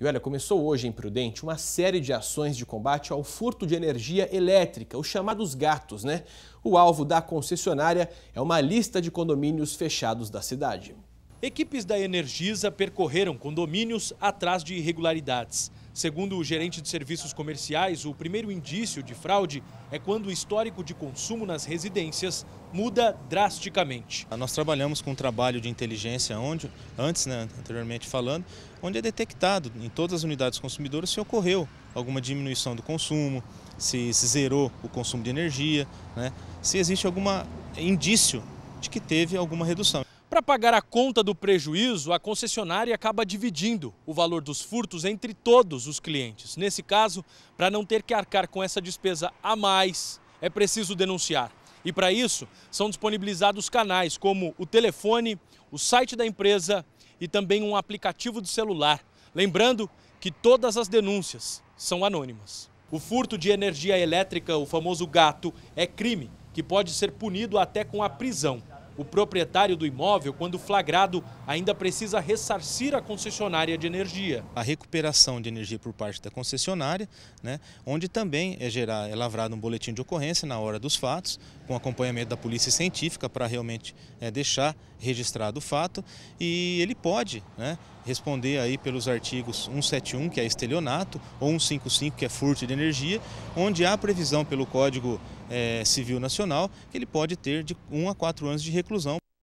E olha, começou hoje em Prudente uma série de ações de combate ao furto de energia elétrica, os chamados gatos, né? O alvo da concessionária é uma lista de condomínios fechados da cidade. Equipes da Energisa percorreram condomínios atrás de irregularidades. Segundo o gerente de serviços comerciais, o primeiro indício de fraude é quando o histórico de consumo nas residências muda drasticamente. Ah, nós trabalhamos com um trabalho de inteligência onde, antes, né, anteriormente falando, onde é detectado em todas as unidades consumidoras se ocorreu alguma diminuição do consumo, se, zerou o consumo de energia, né, se existe algum indício de que teve alguma redução. Para pagar a conta do prejuízo, a concessionária acaba dividindo o valor dos furtos entre todos os clientes. Nesse caso, para não ter que arcar com essa despesa a mais, é preciso denunciar. E para isso, são disponibilizados canais como o telefone, o site da empresa e também um aplicativo de celular. Lembrando que todas as denúncias são anônimas. O furto de energia elétrica, o famoso gato, é crime que pode ser punido até com a prisão. O proprietário do imóvel, quando flagrado, ainda precisa ressarcir a concessionária de energia. A recuperação de energia por parte da concessionária, né, onde também é, gerar, é lavrado um boletim de ocorrência na hora dos fatos, com acompanhamento da polícia científica para realmente é, deixar registrado o fato. E ele pode né, responder aí pelos artigos 171, que é estelionato, ou 155, que é furto de energia, onde há previsão pelo Código é, Civil Nacional, que ele pode ter de 1 um a 4 anos de reclusão.